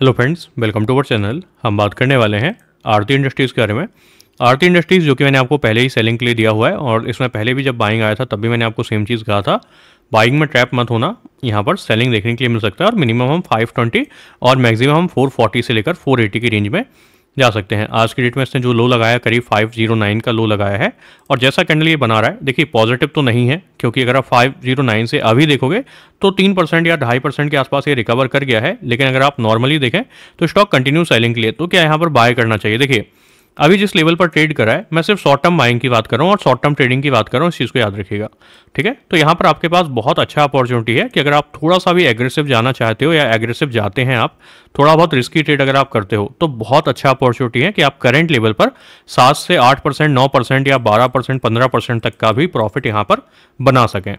hello friends welcome to our channel हम बात करने वाले हैं आरती इंडस्ट्रीज़ के बारे में आरती इंडस्ट्रीज़ जो कि मैंने आपको पहले ही सेलिंग के लिए दिया हुआ है और इसमें पहले भी जब बाइंग आया था तब भी मैंने आपको सेम चीज़ कहा था बाइंग में ट्रैप मत होना यहाँ पर सेलिंग देखने के लिए मिल सकता है और मिनिमम हम 520 और मैक्सिमम हम 440 से लेकर 480 की रेंज में जा सकते हैं आज की डेट में इसने जो लो लगाया करीब 509 का लो लगाया है और जैसा कैंडल ये बना रहा है देखिए पॉजिटिव तो नहीं है क्योंकि अगर आप 509 से अभी देखोगे तो तीन परसेंट या ढाई परसेंट के आसपास ये रिकवर कर गया है लेकिन अगर आप नॉर्मली देखें तो स्टॉक कंटिन्यू सेलिंग के लिए तो क्या यहाँ पर बाय करना चाहिए देखिए अभी जिस लेवल पर ट्रेड करा है मैं सिर्फ शॉर्ट टर्म बाइंग की बात कर रहा हूँ और शॉर्ट टर्म ट्रेडिंग की बात कर रहा हूँ इस चीज़ को याद रखिएगा ठीक है तो यहाँ पर आपके पास बहुत अच्छा अपॉर्चुनिटी है कि अगर आप थोड़ा सा भी एग्रेसिव जाना चाहते हो या एग्रेसिव जाते हैं आप थोड़ा बहुत रिस्की ट्रेड अगर आप करते हो तो बहुत अच्छा अपॉर्चुनिटी है कि आप करेंट लेवल पर सात से आठ परसेंट नौ परसेंट या बारह परसेंट पंद्रह परसेंट तक का भी प्रॉफिट यहाँ पर बना सकें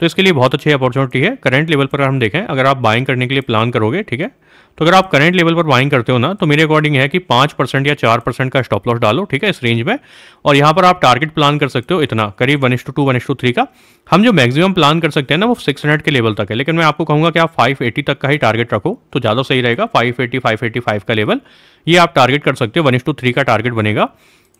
तो इसके लिए बहुत अच्छी अपॉर्चुनिटी है करंट लेवल पर हम देखें अगर आप बाइंग करने के लिए प्लान करोगे ठीक है तो अगर आप करंट लेवल पर बाइंग करते हो ना तो मेरे अकॉर्डिंग है कि पाँच परसेंट या चार परसेंट का स्टॉप लॉस डालो ठीक है इस रेंज में और यहाँ पर आप टारगेट प्लान कर सकते हो इतना करीब one is to two one is to three का हम जो मैक्सिमम प्लान कर सकते हैं ना वो सिक्स हंड्रेड के लेवल तक है लेकिन मैं आपको कहूँगा कि आप फाइव एटी तक का ही टारगेट रखो तो ज़्यादा सही रहेगा five eighty five eighty five का लेवल ये आप टारगेट कर सकते हो वन इस टू थ्री का टारगेट बनेगा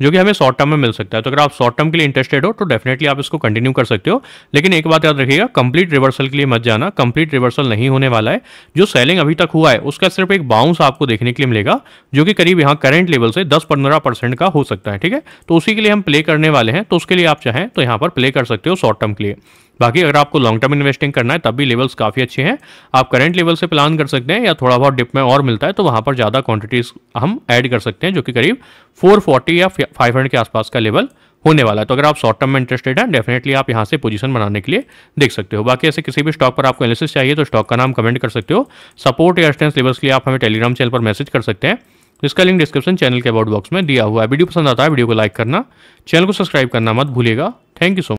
जो कि हमें शॉर्ट टर्म में मिल सकता है तो अगर आप शॉर्ट टर्म के लिए इंटरेस्टेड हो तो डेफिनेटली आप इसको कंटिन्यू कर सकते हो लेकिन एक बात याद रखिएगा कंप्लीट रिवर्सल के लिए मत जाना कंप्लीट रिवर्सल नहीं होने वाला है जो सेलिंग अभी तक हुआ है उसका सिर्फ एक बाउंस आपको देखने के लिए मिलेगा जो कि करीब यहाँ करंट लेवल से दस पंद्रह परसेंट का हो सकता है ठीक है तो उसी के लिए हम प्ले करने वाले हैं तो उसके लिए आप चाहें तो यहाँ पर प्ले कर सकते हो शॉर्ट टर्म के लिए बाकी अगर आपको लॉन्ग टर्म इन्वेस्टिंग करना है तब भी लेवल्स काफ़ी अच्छे हैं आप करंट लेवल से प्लान कर सकते हैं या थोड़ा बहुत डिप में और मिलता है तो वहाँ पर ज़्यादा क्वांटिटीज हम ऐड कर सकते हैं जो कि करीब 440 या 500 के आसपास का लेवल होने वाला है तो अगर आप शॉर्ट टर्म में इंटरेस्टेड हैं डेफिनेटली आप यहाँ से पोजीशन बनाने के लिए देख सकते हो बाकी ऐसे किसी भी स्टॉक पर आपको एनालिसिस चाहिए तो स्टॉक का नाम कमेंट कर सकते हो सपोर्ट या रेस्टेंस लेवल्स के लिए आप हमें टेलीग्राम चैनल पर मैसेज कर सकते हैं इसका लिंक डिस्क्रिप्शन चैनल के अबाउट बॉक्स में दिया हुआ है वीडियो पसंद आता है वीडियो को लाइक करना चैनल को सब्सक्राइब करना मत भूलिएगा थैंक यू सो